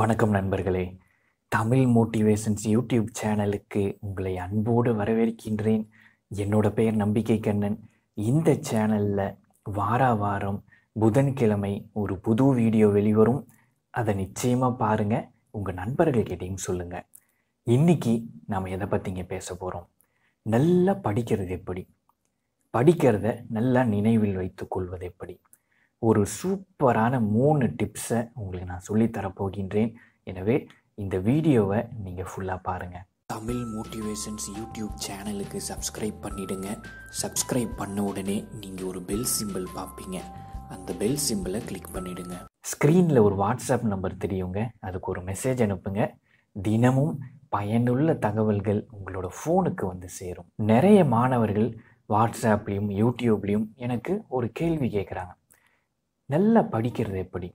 வணக்கம் நண்பர்களே Tamil motivations YouTube சேனலுக்கு உங்களை அன்போடு வரவேற்கின்றேன் என்னோட பெயர் நம்பிக்கை கண்ணன் இந்த சேனலில் வார வாரம் புதன்கிழமை ஒரு புது வீடியோ வெளிவரும் அதை நிச்சயமாக பாருங்கள் உங்கள் நண்பர்கள்கிட்டையும் சொல்லுங்கள் இன்றைக்கி நாம் எதை பற்றிங்க பேச போகிறோம் நல்லா படிக்கிறது எப்படி படிக்கிறத நல்லா நினைவில் வைத்துக்கொள்வது எப்படி ஒரு சூப்பரான மூணு டிப்ஸை உங்களுக்கு நான் சொல்லித்தரப்போகின்றேன் போகின்றேன் எனவே இந்த வீடியோவை நீங்கள் ஃபுல்லாக பாருங்கள் தமிழ் மோட்டிவேஷன்ஸ் யூடியூப் சேனலுக்கு சப்ஸ்கிரைப் பண்ணிவிடுங்க சப்ஸ்கிரைப் பண்ண உடனே நீங்கள் ஒரு பெல் சிம்பிள் பார்ப்பீங்க அந்த பெல் சிம்பிளை கிளிக் பண்ணிவிடுங்க ஸ்க்ரீனில் ஒரு வாட்ஸ்அப் நம்பர் தெரியுங்க அதுக்கு ஒரு மெசேஜ் அனுப்புங்க தினமும் பயனுள்ள தகவல்கள் உங்களோட ஃபோனுக்கு வந்து சேரும் நிறைய மாணவர்கள் வாட்ஸ்அப்லேயும் யூடியூப்லேயும் எனக்கு ஒரு கேள்வி கேட்குறாங்க நல்லா படிக்கிறது எப்படி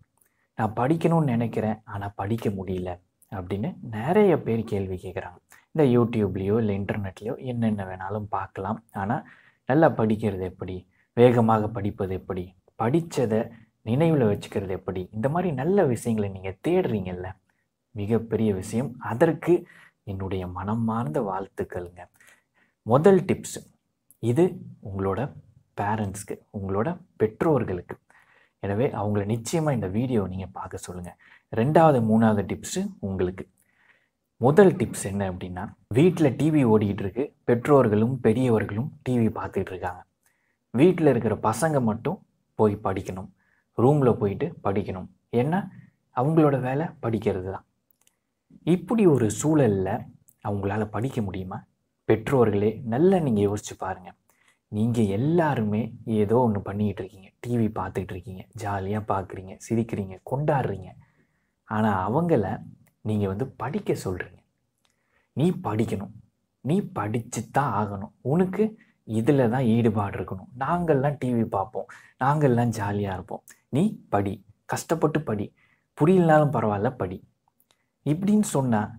நான் படிக்கணும்னு நினைக்கிறேன் ஆனால் படிக்க முடியல அப்படின்னு நிறைய பேர் கேள்வி கேட்குறாங்க இந்த யூடியூப்லேயோ இல்லை இன்டர்நெட்லேயோ என்னென்ன வேணாலும் பார்க்கலாம் ஆனால் நல்லா படிக்கிறது எப்படி வேகமாக படிப்பது எப்படி படித்ததை நினைவில் வச்சுக்கிறது எப்படி இந்த மாதிரி நல்ல விஷயங்களை நீங்கள் தேடுறீங்கல்ல மிகப்பெரிய விஷயம் அதற்கு என்னுடைய மனமார்ந்த வாழ்த்துக்கள்ங்க முதல் டிப்ஸ் இது உங்களோட பேரண்ட்ஸ்க்கு உங்களோட பெற்றோர்களுக்கு எனவே அவங்கள நிச்சயமாக இந்த வீடியோ நீங்கள் பார்க்க சொல்லுங்கள் ரெண்டாவது மூணாவது டிப்ஸு உங்களுக்கு முதல் டிப்ஸ் என்ன அப்படின்னா வீட்டில் டிவி ஓடிக்கிட்டு பெற்றோர்களும் பெரியவர்களும் டிவி பார்த்துட்டு இருக்காங்க வீட்டில் இருக்கிற பசங்க மட்டும் போய் படிக்கணும் ரூமில் போயிட்டு படிக்கணும் ஏன்னா அவங்களோட வேலை படிக்கிறது தான் இப்படி ஒரு சூழலில் அவங்களால படிக்க முடியுமா பெற்றோர்களே நல்லா நீங்கள் யோசிச்சு பாருங்கள் நீங்கள் எல்லாருமே ஏதோ ஒன்று பண்ணிக்கிட்டு இருக்கீங்க டிவி பார்த்துக்கிட்டு இருக்கீங்க ஜாலியாக பார்க்குறீங்க சிரிக்கிறீங்க கொண்டாடுறீங்க ஆனால் அவங்கள நீங்கள் வந்து படிக்க சொல்கிறீங்க நீ படிக்கணும் நீ படித்து தான் ஆகணும் உனக்கு இதில் தான் ஈடுபாடு இருக்கணும் நாங்கள்லாம் டிவி பார்ப்போம் நாங்கள்லாம் ஜாலியாக இருப்போம் நீ படி கஷ்டப்பட்டு படி புரியலனாலும் பரவாயில்ல படி இப்படின்னு சொன்னால்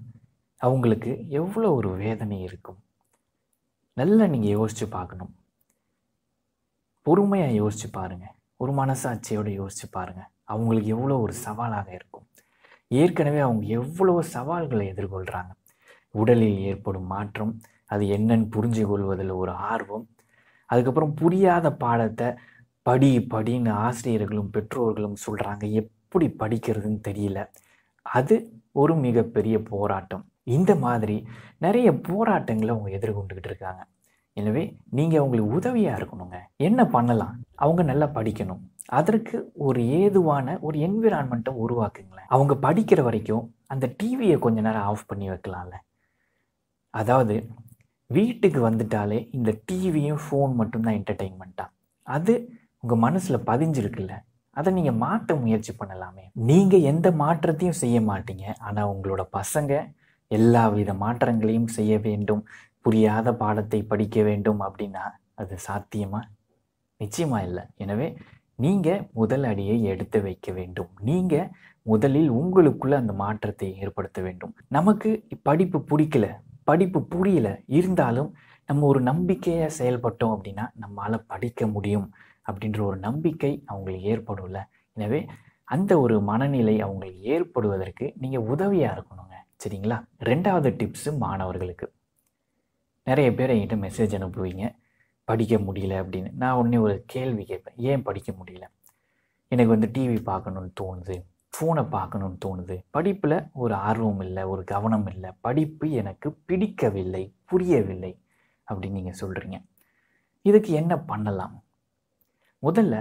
அவங்களுக்கு எவ்வளோ ஒரு வேதனை இருக்கும் நல்லா நீங்கள் யோசித்து பார்க்கணும் பொறுமையாக யோசித்து பாருங்கள் ஒரு மனசாட்சியோடு யோசித்து பாருங்கள் அவங்களுக்கு எவ்வளோ ஒரு சவாலாக இருக்கும் ஏற்கனவே அவங்க எவ்வளோ சவால்களை எதிர்கொள்கிறாங்க உடலில் ஏற்படும் மாற்றம் அது என்னன்னு புரிஞ்சு கொள்வதில் ஒரு ஆர்வம் அதுக்கப்புறம் புரியாத பாடத்தை படி படின்னு ஆசிரியர்களும் பெற்றோர்களும் சொல்கிறாங்க எப்படி படிக்கிறதுன்னு தெரியல அது ஒரு மிகப்பெரிய போராட்டம் இந்த மாதிரி நிறைய போராட்டங்களை அவங்க எதிர்கொண்டுக்கிட்டு இருக்காங்க எனவே நீங்கள் அவங்களுக்கு உதவியாக இருக்கணுங்க என்ன பண்ணலாம் அவங்க நல்லா படிக்கணும் அதற்கு ஒரு ஏதுவான ஒரு என்விரான்மெண்ட்டை உருவாக்குங்களேன் அவங்க படிக்கிற வரைக்கும் அந்த டிவியை கொஞ்ச நேரம் ஆஃப் பண்ணி வைக்கலாம்ல அதாவது வீட்டுக்கு வந்துட்டாலே இந்த டிவியும் ஃபோன் மட்டும்தான் என்டர்டெயின்மெண்ட்டாக அது உங்கள் மனசில் பதிஞ்சிருக்குல்ல அதை நீங்கள் மாற்ற முயற்சி பண்ணலாமே நீங்கள் எந்த மாற்றத்தையும் செய்ய மாட்டீங்க ஆனால் உங்களோட பசங்க எல்லா வித மாற்றங்களையும் செய்ய வேண்டும் புரியாத பாடத்தை படிக்க வேண்டும் அப்படின்னா அது சாத்தியமா நிச்சயமாக இல்லை எனவே நீங்கள் முதல் அடியை எடுத்து வைக்க வேண்டும் நீங்கள் முதலில் உங்களுக்குள்ள அந்த மாற்றத்தை ஏற்படுத்த வேண்டும் நமக்கு படிப்பு பிடிக்கல படிப்பு புரியல இருந்தாலும் நம்ம ஒரு நம்பிக்கையை செயல்பட்டோம் அப்படின்னா நம்மளால் படிக்க முடியும் அப்படின்ற ஒரு நம்பிக்கை அவங்களுக்கு ஏற்படும்ல எனவே அந்த ஒரு மனநிலை அவங்களுக்கு ஏற்படுவதற்கு நீங்கள் உதவியாக இருக்கணுங்க சரிங்களா ரெண்டாவது டிப்ஸு மாணவர்களுக்கு நிறைய பேர் என்கிட்ட மெசேஜ் அனுப்புவீங்க படிக்க முடியல அப்படின்னு நான் உடனே ஒரு கேள்வி கேட்பேன் ஏன் படிக்க முடியல எனக்கு வந்து டிவி பார்க்கணுன்னு தோணுது ஃபோனை பார்க்கணுன்னு தோணுது படிப்பில் ஒரு ஆர்வம் இல்லை ஒரு கவனம் இல்லை படிப்பு எனக்கு பிடிக்கவில்லை புரியவில்லை அப்படின்னு நீங்கள் சொல்கிறீங்க இதுக்கு என்ன பண்ணலாம் முதல்ல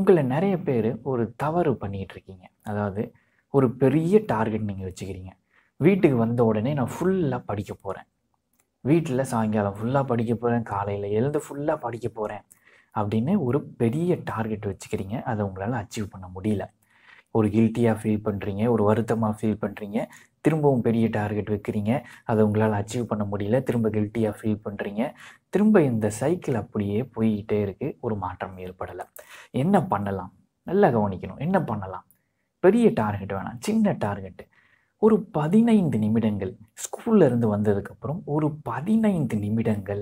உங்களை நிறைய பேர் ஒரு தவறு பண்ணிகிட்ருக்கீங்க அதாவது ஒரு பெரிய டார்கெட் நீங்கள் வச்சுக்கிறீங்க வீட்டுக்கு வந்த உடனே நான் ஃபுல்லாக படிக்க போகிறேன் வீட்டில் சாயங்காலம் ஃபுல்லாக படிக்க போகிறேன் காலையில் எழுந்து ஃபுல்லாக படிக்க போகிறேன் அப்படின்னு ஒரு பெரிய டார்கெட் வச்சுக்கிறீங்க அதை உங்களால் அச்சீவ் பண்ண முடியல ஒரு கில்ட்டியாக ஃபீல் பண்ணுறீங்க ஒரு வருத்தமாக ஃபீல் பண்ணுறீங்க திரும்பவும் பெரிய டார்கெட் வைக்கிறீங்க அதை உங்களால் அச்சீவ் பண்ண முடியல திரும்ப கில்ட்டியாக ஃபீல் பண்ணுறீங்க திரும்ப இந்த சைக்கிள் அப்படியே போய்கிட்டே இருக்குது ஒரு மாற்றம் ஏற்படலை என்ன பண்ணலாம் நல்லா கவனிக்கணும் என்ன பண்ணலாம் பெரிய டார்கெட் வேணாம் சின்ன டார்கெட்டு ஒரு பதினைந்து நிமிடங்கள் ஸ்கூலில் இருந்து வந்ததுக்கப்புறம் ஒரு பதினைந்து நிமிடங்கள்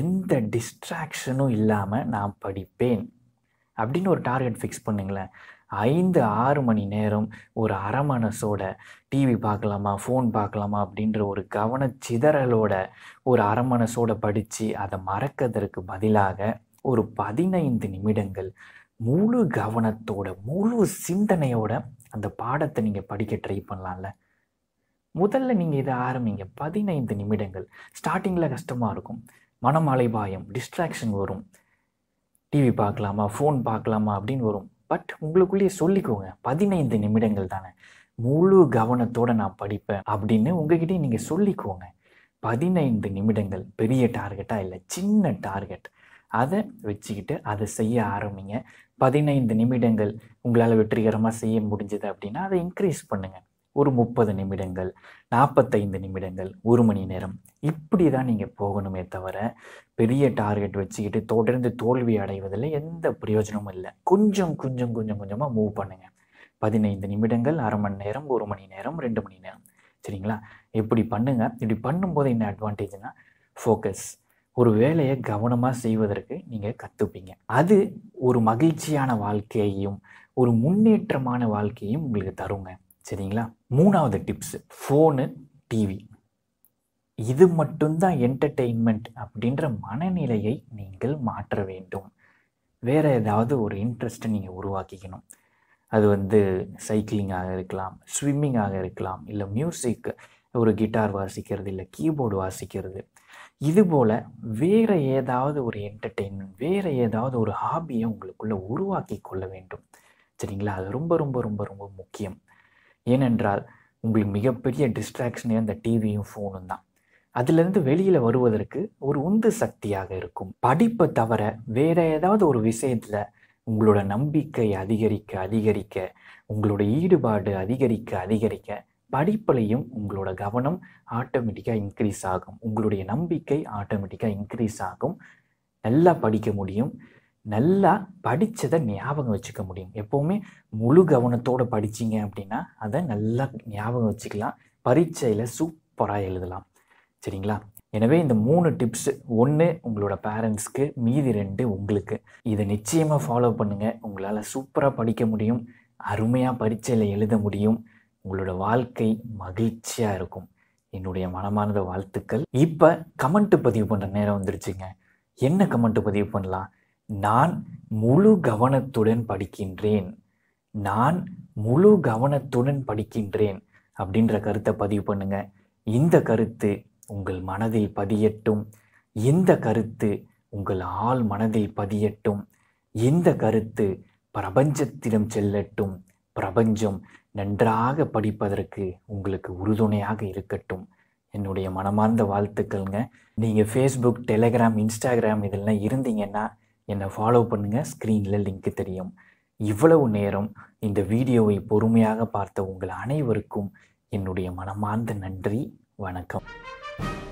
எந்த டிஸ்ட்ராக்ஷனும் இல்லாமல் நான் படிப்பேன் அப்படின்னு ஒரு டார்கெட் ஃபிக்ஸ் பண்ணுங்களேன் ஐந்து ஆறு மணி நேரம் ஒரு அரை மனசோட டிவி பார்க்கலாமா ஃபோன் பார்க்கலாமா அப்படின்ற ஒரு கவனச்சிதறலோட ஒரு அரை மனசோட படித்து அதை மறக்கிறதுக்கு பதிலாக ஒரு பதினைந்து நிமிடங்கள் முழு கவனத்தோட முழு சிந்தனையோட அந்த பாடத்தை நீங்கள் படிக்க ட்ரை பண்ணலாம்ல முதல்ல நீங்கள் இதை ஆரம்பிங்க பதினைந்து நிமிடங்கள் ஸ்டார்டிங்கில் கஷ்டமாக இருக்கும் மனம் அலைபாயம் டிஸ்ட்ராக்ஷன் வரும் டிவி பார்க்கலாமா ஃபோன் பார்க்கலாமா அப்படின்னு வரும் பட் உங்களுக்குள்ளேயே சொல்லிக்கோங்க பதினைந்து நிமிடங்கள் தானே முழு கவனத்தோடு நான் படிப்பேன் அப்படின்னு உங்ககிட்டே நீங்கள் சொல்லிக்கோங்க பதினைந்து நிமிடங்கள் பெரிய டார்கெட்டாக இல்லை சின்ன டார்கெட் அதை வச்சுக்கிட்டு அதை செய்ய ஆரம்பிங்க பதினைந்து நிமிடங்கள் உங்களால் வெற்றிகரமாக செய்ய முடிஞ்சது அப்படின்னா அதை இன்க்ரீஸ் பண்ணுங்கள் ஒரு முப்பது நிமிடங்கள் நாற்பத்தைந்து நிமிடங்கள் ஒரு மணி நேரம் இப்படி தான் நீங்கள் போகணுமே தவிர பெரிய டார்கெட் வச்சுக்கிட்டு தொடர்ந்து தோல்வி அடைவதில் எந்த பிரயோஜனமும் இல்லை கொஞ்சம் கொஞ்சம் கொஞ்சம் கொஞ்சமாக மூவ் பண்ணுங்கள் பதினைந்து நிமிடங்கள் அரை மணி நேரம் ஒரு மணி நேரம் ரெண்டு மணி நேரம் சரிங்களா இப்படி பண்ணுங்கள் இப்படி பண்ணும்போது என்ன அட்வான்டேஜ்னால் ஃபோக்கஸ் ஒரு வேலையை கவனமாக செய்வதற்கு நீங்கள் கற்றுப்பீங்க அது ஒரு மகிழ்ச்சியான வாழ்க்கையையும் ஒரு முன்னேற்றமான வாழ்க்கையும் உங்களுக்கு தருங்க சரிங்களா மூணாவது டிப்ஸு ஃபோனு டிவி இது மட்டும்தான் என்டர்டெயின்மெண்ட் அப்படின்ற மனநிலையை நீங்கள் மாற்ற வேண்டும் வேறு ஏதாவது ஒரு இன்ட்ரெஸ்ட்டை நீங்கள் உருவாக்கிக்கணும் அது வந்து சைக்கிளிங்காக இருக்கலாம் ஸ்விம்மிங்காக இருக்கலாம் இல்லை மியூசிக் ஒரு கிட்டார் வாசிக்கிறது இல்லை கீபோர்டு வாசிக்கிறது இதுபோல் வேறு ஏதாவது ஒரு என்டர்டெயின்மெண்ட் வேறு ஏதாவது ஒரு ஹாபியை உங்களுக்குள்ளே உருவாக்கி கொள்ள வேண்டும் சரிங்களா அது ரொம்ப ரொம்ப ரொம்ப ரொம்ப முக்கியம் ஏனென்றால் உங்களுக்கு மிகப்பெரிய டிஸ்ட்ராக்ஷனே அந்த டிவியும் ஃபோனும் தான் அதுலேருந்து வெளியில் வருவதற்கு ஒரு உந்து சக்தியாக இருக்கும் படிப்பை தவிர வேற ஏதாவது ஒரு விஷயத்தில் உங்களோட நம்பிக்கை அதிகரிக்க அதிகரிக்க உங்களோட ஈடுபாடு அதிகரிக்க அதிகரிக்க படிப்புலையும் உங்களோட கவனம் ஆட்டோமேட்டிக்காக இன்க்ரீஸ் ஆகும் உங்களுடைய நம்பிக்கை ஆட்டோமேட்டிக்காக இன்க்ரீஸ் ஆகும் நல்லா படிக்க முடியும் நல்லா படித்ததை ஞாபகம் வச்சுக்க முடியும் எப்போவுமே முழு கவனத்தோடு படிச்சிங்க அப்படின்னா அதை நல்லா ஞாபகம் வச்சுக்கலாம் பரீட்சையில் சூப்பராக எழுதலாம் சரிங்களா எனவே இந்த மூணு டிப்ஸ் ஒன்று உங்களோட பேரண்ட்ஸ்க்கு மீதி ரெண்டு உங்களுக்கு இதை நிச்சயமாக ஃபாலோ பண்ணுங்கள் உங்களால் சூப்பராக படிக்க முடியும் அருமையாக பரீட்சையில் எழுத முடியும் உங்களோட வாழ்க்கை மகிழ்ச்சியாக இருக்கும் என்னுடைய மனமானத வாழ்த்துக்கள் இப்போ கமெண்ட்டு பதிவு பண்ணுற நேரம் வந்துருச்சுங்க என்ன கமெண்ட்டு பதிவு பண்ணலாம் நான் முழு கவனத்துடன் படிக்கின்றேன் நான் முழு கவனத்துடன் படிக்கின்றேன் அப்படின்ற கருத்தை பதிவு பண்ணுங்க இந்த கருத்து உங்கள் மனதில் பதியட்டும் இந்த கருத்து உங்கள் ஆள் மனதில் பதியட்டும் இந்த கருத்து பிரபஞ்சத்திடம் செல்லட்டும் பிரபஞ்சம் நன்றாக படிப்பதற்கு உங்களுக்கு உறுதுணையாக இருக்கட்டும் என்னுடைய மனமார்ந்த வாழ்த்துக்கள்ங்க நீங்கள் ஃபேஸ்புக் டெலகிராம் இன்ஸ்டாகிராம் இதெல்லாம் இருந்தீங்கன்னா என்னை ஃபாலோ பண்ணுங்கள் ஸ்க்ரீனில் லிங்க்கு தெரியும் இவ்வளவு நேரம் இந்த வீடியோவை பொறுமையாக பார்த்த உங்கள் அனைவருக்கும் என்னுடைய மனமார்ந்த நன்றி வணக்கம்